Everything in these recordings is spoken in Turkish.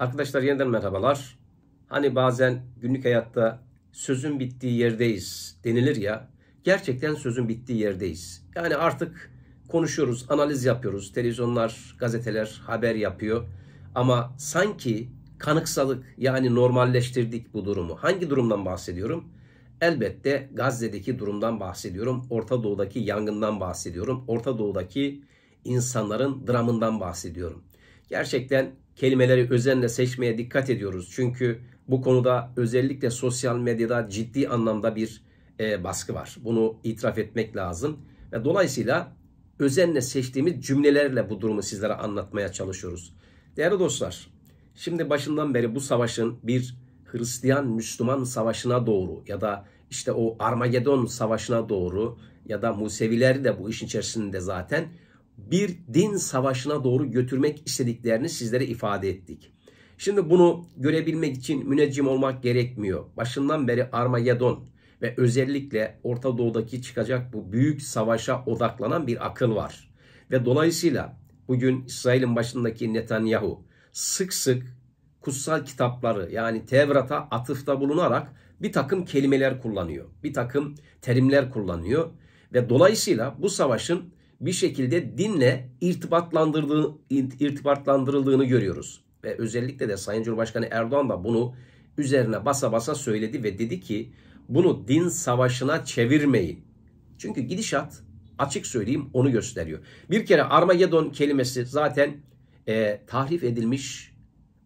Arkadaşlar yeniden merhabalar. Hani bazen günlük hayatta sözün bittiği yerdeyiz denilir ya. Gerçekten sözün bittiği yerdeyiz. Yani artık konuşuyoruz, analiz yapıyoruz. Televizyonlar, gazeteler haber yapıyor. Ama sanki kanıksalık yani normalleştirdik bu durumu. Hangi durumdan bahsediyorum? Elbette Gazze'deki durumdan bahsediyorum. Orta Doğu'daki yangından bahsediyorum. Orta Doğu'daki insanların dramından bahsediyorum. Gerçekten kelimeleri özenle seçmeye dikkat ediyoruz. Çünkü bu konuda özellikle sosyal medyada ciddi anlamda bir e, baskı var. Bunu itiraf etmek lazım. Ve dolayısıyla özenle seçtiğimiz cümlelerle bu durumu sizlere anlatmaya çalışıyoruz. Değerli dostlar, şimdi başından beri bu savaşın bir Hristiyan-Müslüman savaşına doğru ya da işte o Armagedon savaşına doğru ya da Museviler de bu işin içerisinde zaten bir din savaşına doğru götürmek istediklerini sizlere ifade ettik. Şimdi bunu görebilmek için müneccim olmak gerekmiyor. Başından beri Armageddon ve özellikle Orta Doğu'daki çıkacak bu büyük savaşa odaklanan bir akıl var. Ve dolayısıyla bugün İsrail'in başındaki Netanyahu sık sık kutsal kitapları yani Tevrat'a atıfta bulunarak bir takım kelimeler kullanıyor. Bir takım terimler kullanıyor. Ve dolayısıyla bu savaşın bir şekilde dinle irtibatlandırdığı, irtibatlandırıldığını görüyoruz. Ve özellikle de Sayın Cumhurbaşkanı Erdoğan da bunu üzerine basa basa söyledi ve dedi ki bunu din savaşına çevirmeyin. Çünkü gidişat açık söyleyeyim onu gösteriyor. Bir kere Armageddon kelimesi zaten e, tahrif edilmiş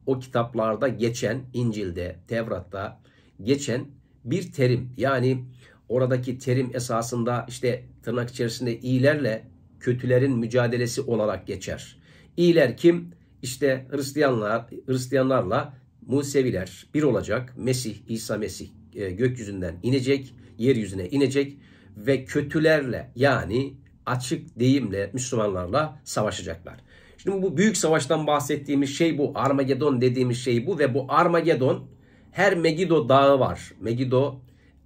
o kitaplarda geçen İncil'de, Tevrat'ta geçen bir terim. Yani oradaki terim esasında işte tırnak içerisinde iyilerle kötülerin mücadelesi olarak geçer. İyiler kim? İşte Hristiyanlar, Hristiyanlarla Museviler bir olacak. Mesih, İsa Mesih e, gökyüzünden inecek, yeryüzüne inecek ve kötülerle yani açık deyimle Müslümanlarla savaşacaklar. Şimdi bu büyük savaştan bahsettiğimiz şey bu. Armagedon dediğimiz şey bu ve bu Armagedon her Megido dağı var. Megido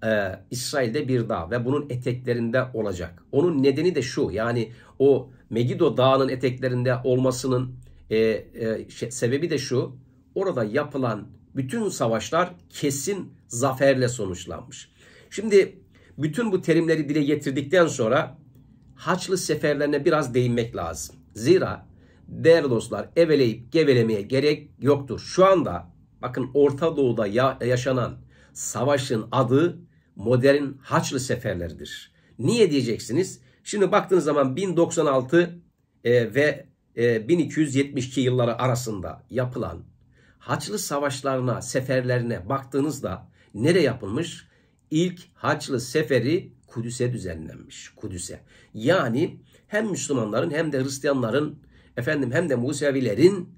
e, İsrail'de bir dağ ve bunun eteklerinde olacak. Onun nedeni de şu yani o Megido dağının eteklerinde olmasının e, e, şey, sebebi de şu orada yapılan bütün savaşlar kesin zaferle sonuçlanmış. Şimdi bütün bu terimleri dile getirdikten sonra Haçlı seferlerine biraz değinmek lazım. Zira değerli dostlar eveleyip gevelemeye gerek yoktur. Şu anda bakın Orta Doğu'da ya yaşanan savaşın adı modern Haçlı seferleridir. Niye diyeceksiniz? Şimdi baktığınız zaman 1096 e, ve e, 1272 yılları arasında yapılan Haçlı savaşlarına, seferlerine baktığınızda nere yapılmış? İlk Haçlı seferi Kudüs'e düzenlenmiş. Kudüs'e. Yani hem Müslümanların hem de Hristiyanların efendim hem de Musevilerin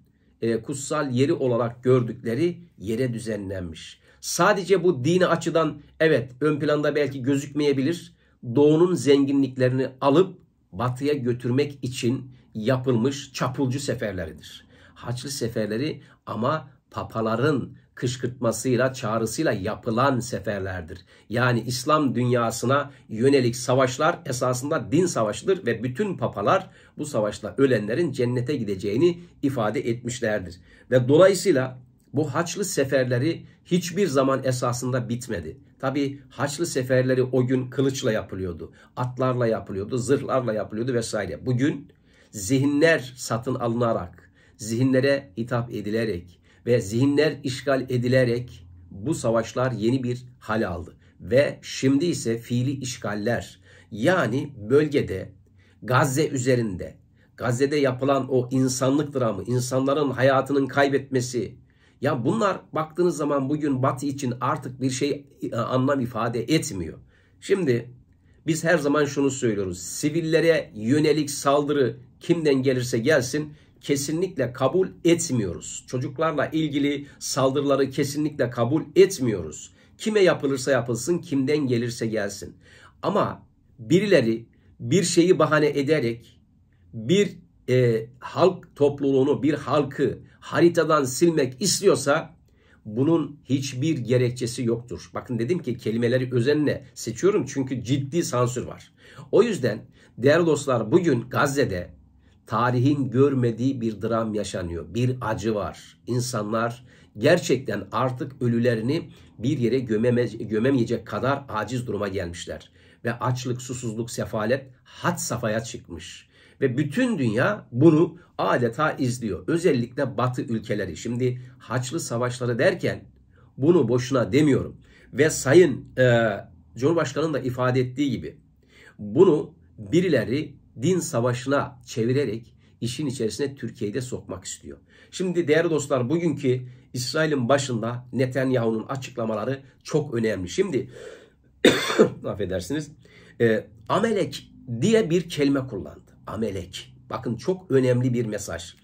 e, kutsal yeri olarak gördükleri yere düzenlenmiş. Sadece bu dini açıdan evet ön planda belki gözükmeyebilir. Doğunun zenginliklerini alıp batıya götürmek için yapılmış çapulcu seferleridir. Haçlı seferleri ama papaların kışkırtmasıyla, çağrısıyla yapılan seferlerdir. Yani İslam dünyasına yönelik savaşlar esasında din savaşıdır ve bütün papalar bu savaşta ölenlerin cennete gideceğini ifade etmişlerdir. Ve dolayısıyla bu Haçlı seferleri hiçbir zaman esasında bitmedi. Tabi Haçlı seferleri o gün kılıçla yapılıyordu, atlarla yapılıyordu, zırhlarla yapılıyordu vesaire. Bugün zihinler satın alınarak, zihinlere hitap edilerek ve zihinler işgal edilerek bu savaşlar yeni bir hal aldı. Ve şimdi ise fiili işgaller yani bölgede Gazze üzerinde Gazze'de yapılan o insanlık dramı, insanların hayatının kaybetmesi, ya bunlar baktığınız zaman bugün Batı için artık bir şey e, anlam ifade etmiyor. Şimdi biz her zaman şunu söylüyoruz. Sivillere yönelik saldırı kimden gelirse gelsin kesinlikle kabul etmiyoruz. Çocuklarla ilgili saldırıları kesinlikle kabul etmiyoruz. Kime yapılırsa yapılsın, kimden gelirse gelsin. Ama birileri bir şeyi bahane ederek bir e, halk topluluğunu, bir halkı haritadan silmek istiyorsa bunun hiçbir gerekçesi yoktur. Bakın dedim ki kelimeleri özenle seçiyorum çünkü ciddi sansür var. O yüzden değerli dostlar bugün Gazze'de tarihin görmediği bir dram yaşanıyor. Bir acı var. İnsanlar gerçekten artık ölülerini bir yere gömeme, gömemeyecek kadar aciz duruma gelmişler. Ve açlık, susuzluk, sefalet had safhaya çıkmış. Ve bütün dünya bunu adeta izliyor. Özellikle batı ülkeleri. Şimdi Haçlı Savaşları derken bunu boşuna demiyorum. Ve Sayın e, Cumhurbaşkanı'nın da ifade ettiği gibi bunu birileri din savaşına çevirerek işin içerisine Türkiye'yi de sokmak istiyor. Şimdi değerli dostlar bugünkü İsrail'in başında Netanyahu'nun açıklamaları çok önemli. Şimdi affedersiniz e, Amelek diye bir kelime kullandı amelek. Bakın çok önemli bir mesaj.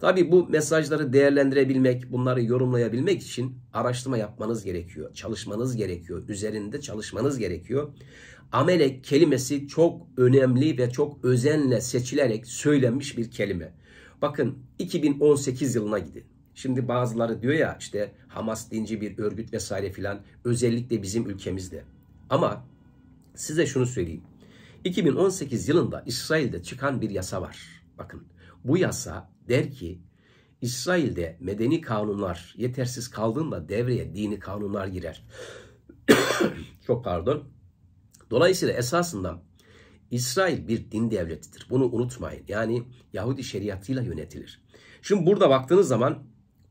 Tabi bu mesajları değerlendirebilmek, bunları yorumlayabilmek için araştırma yapmanız gerekiyor. Çalışmanız gerekiyor. Üzerinde çalışmanız gerekiyor. Amelek kelimesi çok önemli ve çok özenle seçilerek söylenmiş bir kelime. Bakın 2018 yılına gidin. Şimdi bazıları diyor ya işte Hamas dinci bir örgüt vesaire filan özellikle bizim ülkemizde. Ama size şunu söyleyeyim. 2018 yılında İsrail'de çıkan bir yasa var. Bakın bu yasa der ki İsrail'de medeni kanunlar yetersiz kaldığında devreye dini kanunlar girer. Çok pardon. Dolayısıyla esasında İsrail bir din devletidir. Bunu unutmayın. Yani Yahudi şeriatıyla yönetilir. Şimdi burada baktığınız zaman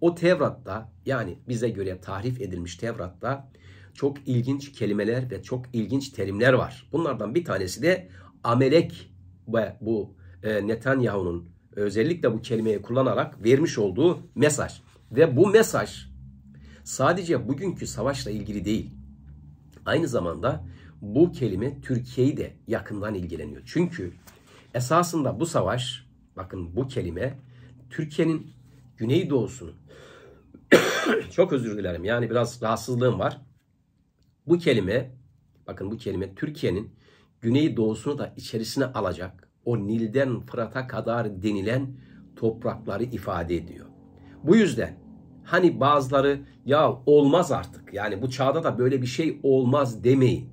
o Tevrat'ta yani bize göre tahrif edilmiş Tevrat'ta çok ilginç kelimeler ve çok ilginç terimler var. Bunlardan bir tanesi de amelek ve bu e, Netanyahu'nun özellikle bu kelimeyi kullanarak vermiş olduğu mesaj. Ve bu mesaj sadece bugünkü savaşla ilgili değil. Aynı zamanda bu kelime Türkiye'yi de yakından ilgileniyor. Çünkü esasında bu savaş, bakın bu kelime Türkiye'nin güneydoğusunu çok özür dilerim yani biraz rahatsızlığım var. Bu kelime bakın bu kelime Türkiye'nin güney doğusunu da içerisine alacak o Nil'den Fırat'a kadar denilen toprakları ifade ediyor. Bu yüzden hani bazıları ya olmaz artık yani bu çağda da böyle bir şey olmaz demeyin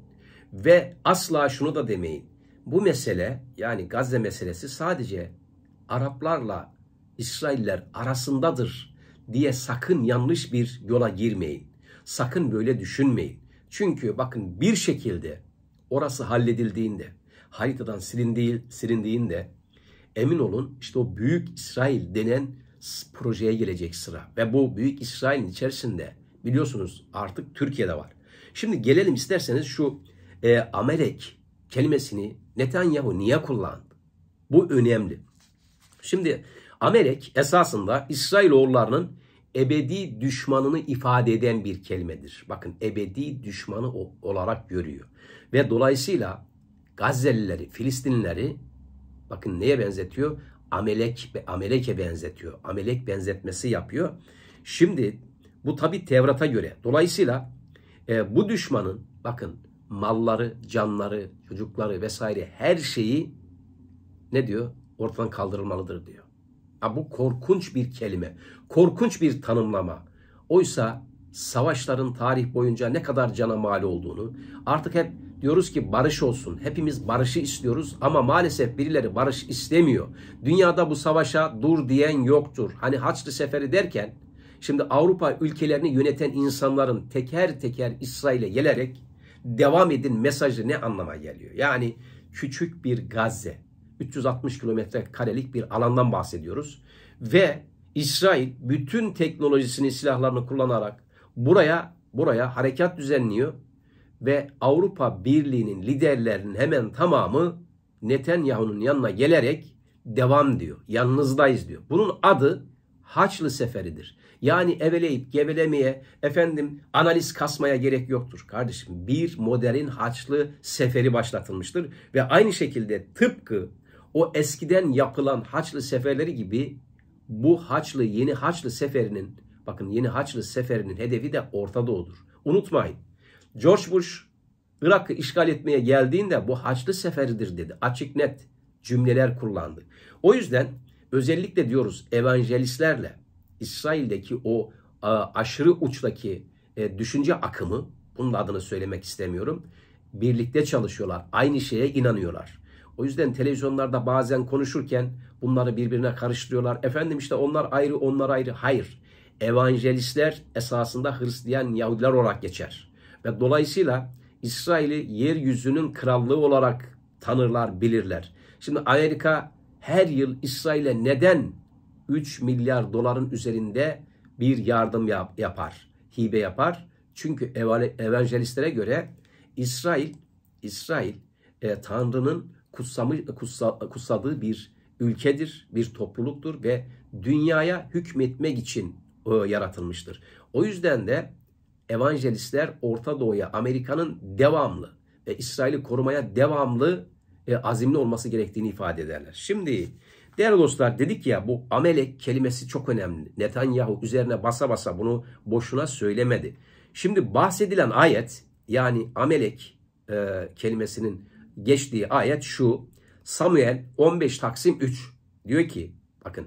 ve asla şunu da demeyin. Bu mesele yani Gazze meselesi sadece Araplarla İsrailler arasındadır diye sakın yanlış bir yola girmeyin. Sakın böyle düşünmeyin. Çünkü bakın bir şekilde orası halledildiğinde, haritadan silindiği, silindiğinde emin olun işte o Büyük İsrail denen projeye gelecek sıra. Ve bu Büyük İsrail'in içerisinde biliyorsunuz artık Türkiye'de var. Şimdi gelelim isterseniz şu e, Amelek kelimesini Netanyahu niye kullandı? Bu önemli. Şimdi Amelek esasında İsrail oğullarının ebedi düşmanını ifade eden bir kelimedir. Bakın ebedi düşmanı olarak görüyor. Ve dolayısıyla Gazze'lileri, Filistinlileri bakın neye benzetiyor? Amelek ve Amelek'e benzetiyor. Amelek benzetmesi yapıyor. Şimdi bu tabi Tevrat'a göre. Dolayısıyla e, bu düşmanın bakın malları, canları, çocukları vesaire her şeyi ne diyor? Ortadan kaldırılmalıdır diyor. Ya bu korkunç bir kelime, korkunç bir tanımlama. Oysa savaşların tarih boyunca ne kadar cana mal olduğunu, artık hep diyoruz ki barış olsun. Hepimiz barışı istiyoruz ama maalesef birileri barış istemiyor. Dünyada bu savaşa dur diyen yoktur. Hani Haçlı Seferi derken şimdi Avrupa ülkelerini yöneten insanların teker teker İsrail'e gelerek devam edin mesajı ne anlama geliyor? Yani küçük bir Gazze, 360 kilometre karelik bir alandan bahsediyoruz. Ve İsrail bütün teknolojisini, silahlarını kullanarak buraya buraya harekat düzenliyor ve Avrupa Birliği'nin liderlerinin hemen tamamı Netanyahu'nun yanına gelerek devam diyor. Yanınızdayız diyor. Bunun adı Haçlı Seferidir. Yani eveleyip gevelemeye, efendim analiz kasmaya gerek yoktur. Kardeşim bir modern Haçlı Seferi başlatılmıştır. Ve aynı şekilde tıpkı o eskiden yapılan Haçlı seferleri gibi bu Haçlı yeni Haçlı seferinin bakın yeni Haçlı seferinin hedefi de Orta Doğu'dur. Unutmayın. George Bush Irak'ı işgal etmeye geldiğinde bu Haçlı seferidir dedi. Açık net cümleler kullandı. O yüzden özellikle diyoruz evangelistlerle İsrail'deki o e, aşırı uçtaki e, düşünce akımı bunun adını söylemek istemiyorum. Birlikte çalışıyorlar. Aynı şeye inanıyorlar. O yüzden televizyonlarda bazen konuşurken bunları birbirine karıştırıyorlar. Efendim işte onlar ayrı onlar ayrı. Hayır. Evangelistler esasında Hristiyan Yahudiler olarak geçer. Ve dolayısıyla İsrail'i yeryüzünün krallığı olarak tanırlar, bilirler. Şimdi Amerika her yıl İsrail'e neden 3 milyar doların üzerinde bir yardım yap, yapar, hibe yapar? Çünkü evangelistlere göre İsrail, İsrail e, Tanrı'nın kutsamı, kutsa, kutsadığı bir ülkedir, bir topluluktur ve dünyaya hükmetmek için e, yaratılmıştır. O yüzden de evangelistler Orta Doğu'ya, Amerika'nın devamlı ve İsrail'i korumaya devamlı e, azimli olması gerektiğini ifade ederler. Şimdi değerli dostlar dedik ya bu Amelek kelimesi çok önemli. Netanyahu üzerine basa basa bunu boşuna söylemedi. Şimdi bahsedilen ayet yani Amelek e, kelimesinin geçtiği ayet şu. Samuel 15 Taksim 3 diyor ki bakın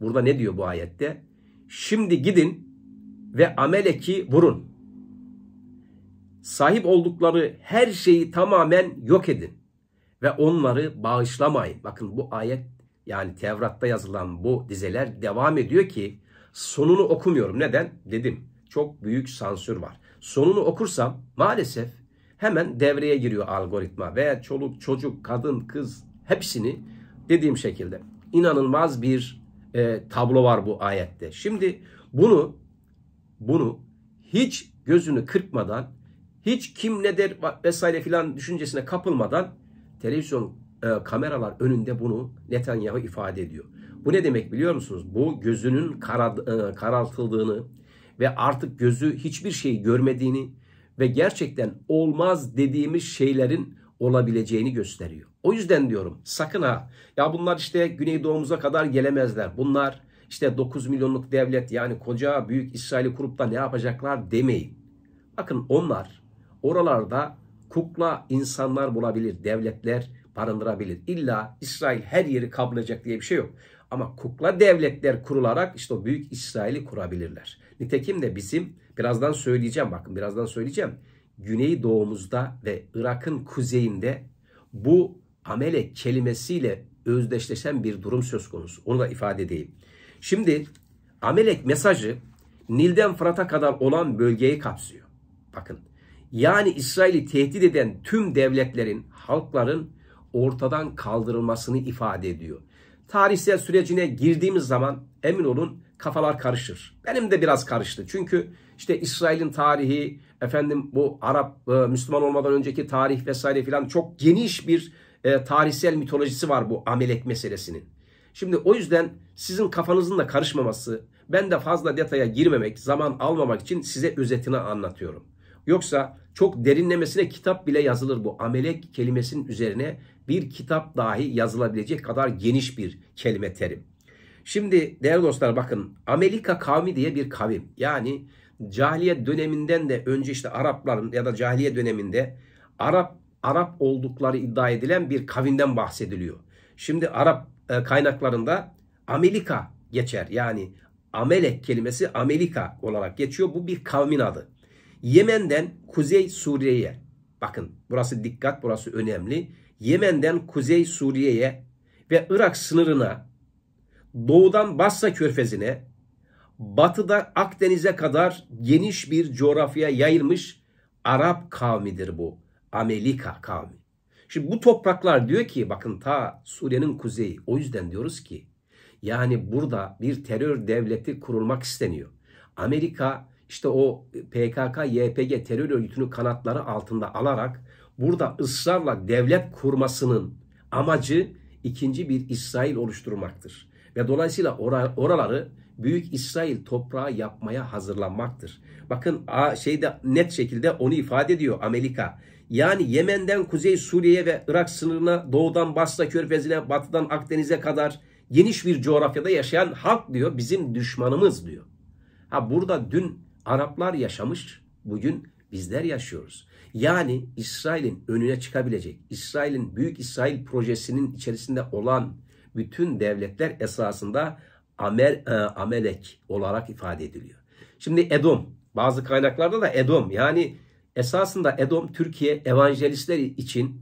burada ne diyor bu ayette? Şimdi gidin ve Amelek'i vurun. Sahip oldukları her şeyi tamamen yok edin ve onları bağışlamayın. Bakın bu ayet yani Tevrat'ta yazılan bu dizeler devam ediyor ki sonunu okumuyorum. Neden? Dedim. Çok büyük sansür var. Sonunu okursam maalesef hemen devreye giriyor algoritma veya çoluk, çocuk, kadın, kız hepsini dediğim şekilde inanılmaz bir e, tablo var bu ayette. Şimdi bunu bunu hiç gözünü kırpmadan, hiç kim ne der vesaire filan düşüncesine kapılmadan televizyon e, kameralar önünde bunu Netanyahu ifade ediyor. Bu ne demek biliyor musunuz? Bu gözünün kara, e, karartıldığını ve artık gözü hiçbir şeyi görmediğini, ve gerçekten olmaz dediğimiz şeylerin olabileceğini gösteriyor. O yüzden diyorum sakın ha ya bunlar işte Güneydoğumuza kadar gelemezler. Bunlar işte 9 milyonluk devlet yani koca büyük İsrail'i kurup da ne yapacaklar demeyin. Bakın onlar oralarda kukla insanlar bulabilir, devletler barındırabilir. İlla İsrail her yeri kaplayacak diye bir şey yok. Ama kukla devletler kurularak işte o büyük İsrail'i kurabilirler. Nitekim de bizim birazdan söyleyeceğim bakın birazdan söyleyeceğim. Güney doğumuzda ve Irak'ın kuzeyinde bu amele kelimesiyle özdeşleşen bir durum söz konusu. Onu da ifade edeyim. Şimdi amelek mesajı Nil'den Fırat'a kadar olan bölgeyi kapsıyor. Bakın yani İsrail'i tehdit eden tüm devletlerin, halkların ortadan kaldırılmasını ifade ediyor tarihsel sürecine girdiğimiz zaman emin olun kafalar karışır. Benim de biraz karıştı. Çünkü işte İsrail'in tarihi, efendim bu Arap e, Müslüman olmadan önceki tarih vesaire filan çok geniş bir e, tarihsel mitolojisi var bu amelek meselesinin. Şimdi o yüzden sizin kafanızın da karışmaması, ben de fazla detaya girmemek, zaman almamak için size özetini anlatıyorum. Yoksa çok derinlemesine kitap bile yazılır bu amelek kelimesinin üzerine bir kitap dahi yazılabilecek kadar geniş bir kelime terim. Şimdi değerli dostlar bakın Amerika kavmi diye bir kavim. Yani cahiliye döneminden de önce işte Arapların ya da cahiliye döneminde Arap Arap oldukları iddia edilen bir kavimden bahsediliyor. Şimdi Arap e, kaynaklarında Amerika geçer. Yani Amelek kelimesi Amerika olarak geçiyor. Bu bir kavmin adı. Yemen'den Kuzey Suriye'ye bakın burası dikkat burası önemli. Yemen'den Kuzey Suriye'ye ve Irak sınırına, doğudan Basra körfezine, batıda Akdeniz'e kadar geniş bir coğrafya yayılmış Arap kavmidir bu. Amerika kavmi. Şimdi bu topraklar diyor ki bakın ta Suriye'nin kuzeyi. O yüzden diyoruz ki yani burada bir terör devleti kurulmak isteniyor. Amerika işte o PKK, YPG terör örgütünü kanatları altında alarak burada ısrarla devlet kurmasının amacı ikinci bir İsrail oluşturmaktır. Ve dolayısıyla oraları Büyük İsrail toprağı yapmaya hazırlanmaktır. Bakın şeyde net şekilde onu ifade ediyor Amerika. Yani Yemen'den Kuzey Suriye ve Irak sınırına, doğudan Basra Körfezi'ne, batıdan Akdeniz'e kadar geniş bir coğrafyada yaşayan halk diyor bizim düşmanımız diyor. Ha burada dün Araplar yaşamış, bugün bizler yaşıyoruz. Yani İsrail'in önüne çıkabilecek, İsrail'in Büyük İsrail projesinin içerisinde olan bütün devletler esasında amel, e, amelek olarak ifade ediliyor. Şimdi Edom, bazı kaynaklarda da Edom yani esasında Edom Türkiye evangelistler için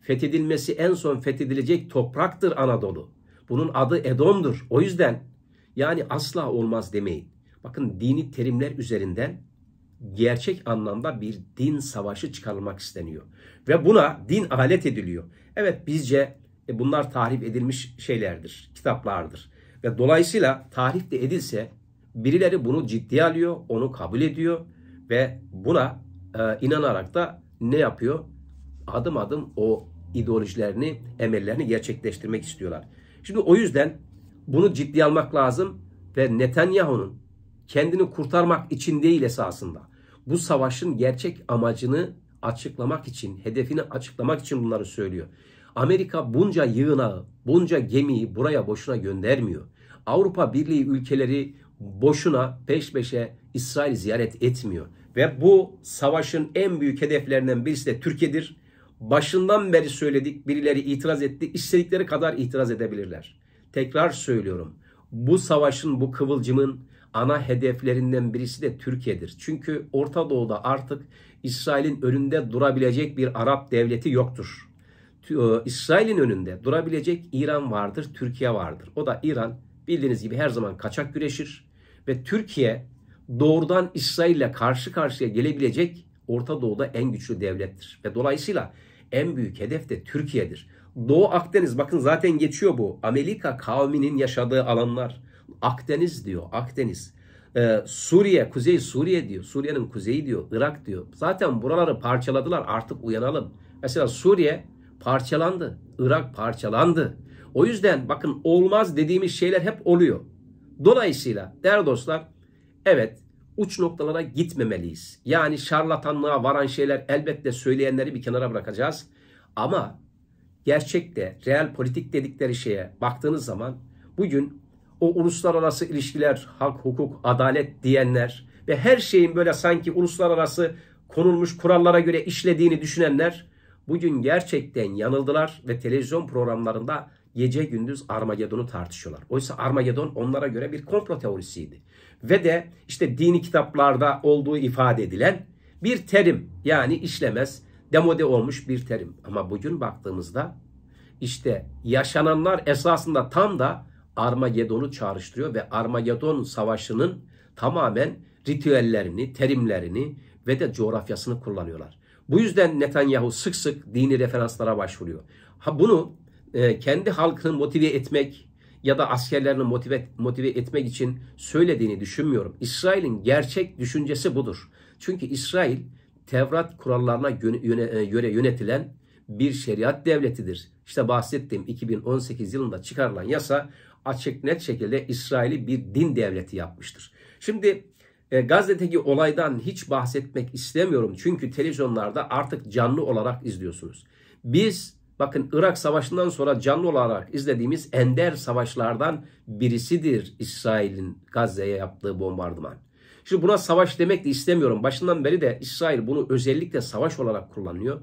fethedilmesi en son fethedilecek topraktır Anadolu. Bunun adı Edom'dur. O yüzden yani asla olmaz demeyin. Bakın dini terimler üzerinden gerçek anlamda bir din savaşı çıkarılmak isteniyor. Ve buna din alet ediliyor. Evet bizce e, bunlar tahrip edilmiş şeylerdir, kitaplardır. Ve dolayısıyla tahrip de edilse birileri bunu ciddiye alıyor, onu kabul ediyor ve buna e, inanarak da ne yapıyor? Adım adım o ideolojilerini, emellerini gerçekleştirmek istiyorlar. Şimdi o yüzden bunu ciddiye almak lazım ve Netanyahu'nun kendini kurtarmak için değil esasında bu savaşın gerçek amacını açıklamak için, hedefini açıklamak için bunları söylüyor. Amerika bunca yığınağı, bunca gemiyi buraya boşuna göndermiyor. Avrupa Birliği ülkeleri boşuna peş peşe İsrail ziyaret etmiyor. Ve bu savaşın en büyük hedeflerinden birisi de Türkiye'dir. Başından beri söyledik, birileri itiraz etti. istedikleri kadar itiraz edebilirler. Tekrar söylüyorum. Bu savaşın, bu kıvılcımın ana hedeflerinden birisi de Türkiye'dir. Çünkü Orta Doğu'da artık İsrail'in önünde durabilecek bir Arap devleti yoktur. E, İsrail'in önünde durabilecek İran vardır, Türkiye vardır. O da İran bildiğiniz gibi her zaman kaçak güreşir ve Türkiye doğrudan İsrail'le karşı karşıya gelebilecek Orta Doğu'da en güçlü devlettir. Ve dolayısıyla en büyük hedef de Türkiye'dir. Doğu Akdeniz bakın zaten geçiyor bu. Amerika kavminin yaşadığı alanlar. Akdeniz diyor. Akdeniz. Ee, Suriye, Kuzey Suriye diyor. Suriye'nin kuzeyi diyor. Irak diyor. Zaten buraları parçaladılar. Artık uyanalım. Mesela Suriye parçalandı. Irak parçalandı. O yüzden bakın olmaz dediğimiz şeyler hep oluyor. Dolayısıyla değerli dostlar evet uç noktalara gitmemeliyiz. Yani şarlatanlığa varan şeyler elbette söyleyenleri bir kenara bırakacağız. Ama gerçekte real politik dedikleri şeye baktığınız zaman bugün o uluslararası ilişkiler, hak, hukuk, adalet diyenler ve her şeyin böyle sanki uluslararası konulmuş kurallara göre işlediğini düşünenler bugün gerçekten yanıldılar ve televizyon programlarında gece gündüz Armagedon'u tartışıyorlar. Oysa Armagedon onlara göre bir komplo teorisiydi. Ve de işte dini kitaplarda olduğu ifade edilen bir terim yani işlemez demode olmuş bir terim. Ama bugün baktığımızda işte yaşananlar esasında tam da Armagedon'u çağrıştırıyor ve Armagedon savaşının tamamen ritüellerini, terimlerini ve de coğrafyasını kullanıyorlar. Bu yüzden Netanyahu sık sık dini referanslara başvuruyor. Ha bunu e, kendi halkını motive etmek ya da askerlerini motive, motive etmek için söylediğini düşünmüyorum. İsrail'in gerçek düşüncesi budur. Çünkü İsrail Tevrat kurallarına e, göre yönetilen bir şeriat devletidir. İşte bahsettiğim 2018 yılında çıkarılan yasa açık net şekilde İsrail'i bir din devleti yapmıştır. Şimdi e, Gazze'deki olaydan hiç bahsetmek istemiyorum. Çünkü televizyonlarda artık canlı olarak izliyorsunuz. Biz bakın Irak Savaşı'ndan sonra canlı olarak izlediğimiz ender savaşlardan birisidir İsrail'in Gazze'ye yaptığı bombardıman. Şimdi buna savaş demek de istemiyorum. Başından beri de İsrail bunu özellikle savaş olarak kullanıyor.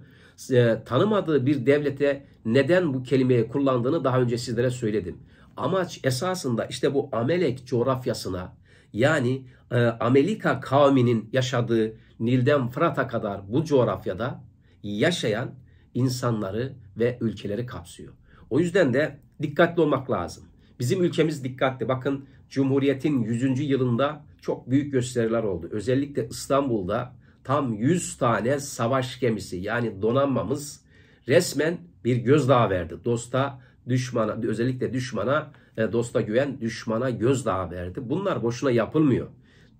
E, tanımadığı bir devlete neden bu kelimeyi kullandığını daha önce sizlere söyledim amaç esasında işte bu Amelek coğrafyasına yani e, Amelika kavminin yaşadığı Nil'den Fırat'a kadar bu coğrafyada yaşayan insanları ve ülkeleri kapsıyor. O yüzden de dikkatli olmak lazım. Bizim ülkemiz dikkatli. Bakın Cumhuriyet'in 100. yılında çok büyük gösteriler oldu. Özellikle İstanbul'da tam 100 tane savaş gemisi yani donanmamız resmen bir gözdağı verdi. Dosta düşmana özellikle düşmana e, dosta güven düşmana gözdağı verdi. Bunlar boşuna yapılmıyor.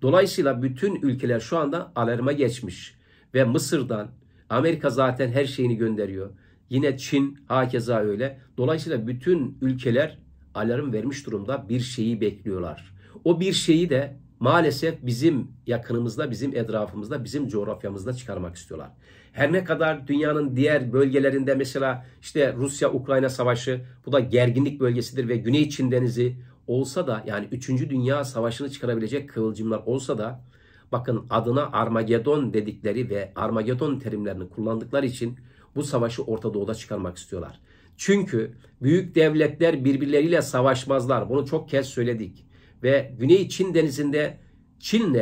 Dolayısıyla bütün ülkeler şu anda alarma geçmiş ve Mısır'dan Amerika zaten her şeyini gönderiyor. Yine Çin hakeza öyle. Dolayısıyla bütün ülkeler alarm vermiş durumda bir şeyi bekliyorlar. O bir şeyi de maalesef bizim yakınımızda, bizim etrafımızda, bizim coğrafyamızda çıkarmak istiyorlar. Her ne kadar dünyanın diğer bölgelerinde mesela işte Rusya-Ukrayna savaşı bu da gerginlik bölgesidir ve Güney Çin Denizi olsa da yani 3. Dünya Savaşı'nı çıkarabilecek kıvılcımlar olsa da bakın adına Armagedon dedikleri ve Armagedon terimlerini kullandıkları için bu savaşı Orta Doğu'da çıkarmak istiyorlar. Çünkü büyük devletler birbirleriyle savaşmazlar. Bunu çok kez söyledik ve Güney Çin Denizi'nde Çin'le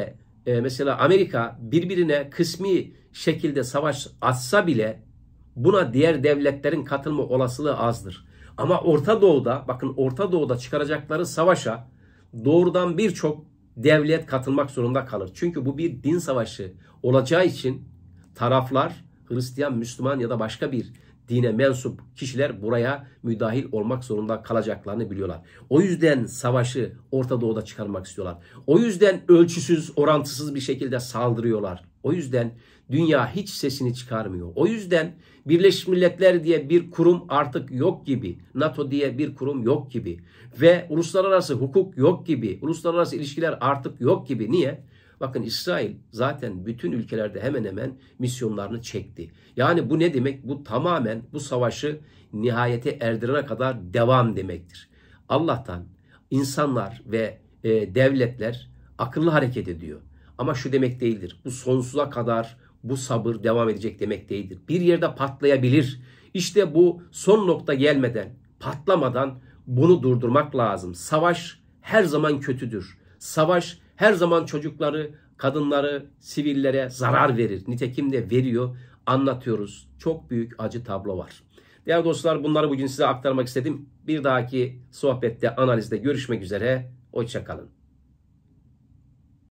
e, mesela Amerika birbirine kısmi şekilde savaş atsa bile buna diğer devletlerin katılma olasılığı azdır. Ama Orta Doğu'da bakın Orta Doğu'da çıkaracakları savaşa doğrudan birçok devlet katılmak zorunda kalır. Çünkü bu bir din savaşı olacağı için taraflar Hristiyan, Müslüman ya da başka bir dine mensup kişiler buraya müdahil olmak zorunda kalacaklarını biliyorlar. O yüzden savaşı Orta Doğu'da çıkarmak istiyorlar. O yüzden ölçüsüz, orantısız bir şekilde saldırıyorlar. O yüzden dünya hiç sesini çıkarmıyor. O yüzden Birleşmiş Milletler diye bir kurum artık yok gibi, NATO diye bir kurum yok gibi ve uluslararası hukuk yok gibi, uluslararası ilişkiler artık yok gibi. Niye? Bakın İsrail zaten bütün ülkelerde hemen hemen misyonlarını çekti. Yani bu ne demek? Bu tamamen bu savaşı nihayete erdirene kadar devam demektir. Allah'tan insanlar ve e, devletler akıllı hareket ediyor. Ama şu demek değildir. Bu sonsuza kadar bu sabır devam edecek demek değildir. Bir yerde patlayabilir. İşte bu son nokta gelmeden, patlamadan bunu durdurmak lazım. Savaş her zaman kötüdür. Savaş her zaman çocukları, kadınları, sivillere zarar verir. Nitekim de veriyor. Anlatıyoruz. Çok büyük acı tablo var. Değerli dostlar bunları bugün size aktarmak istedim. Bir dahaki sohbette, analizde görüşmek üzere. Hoşçakalın.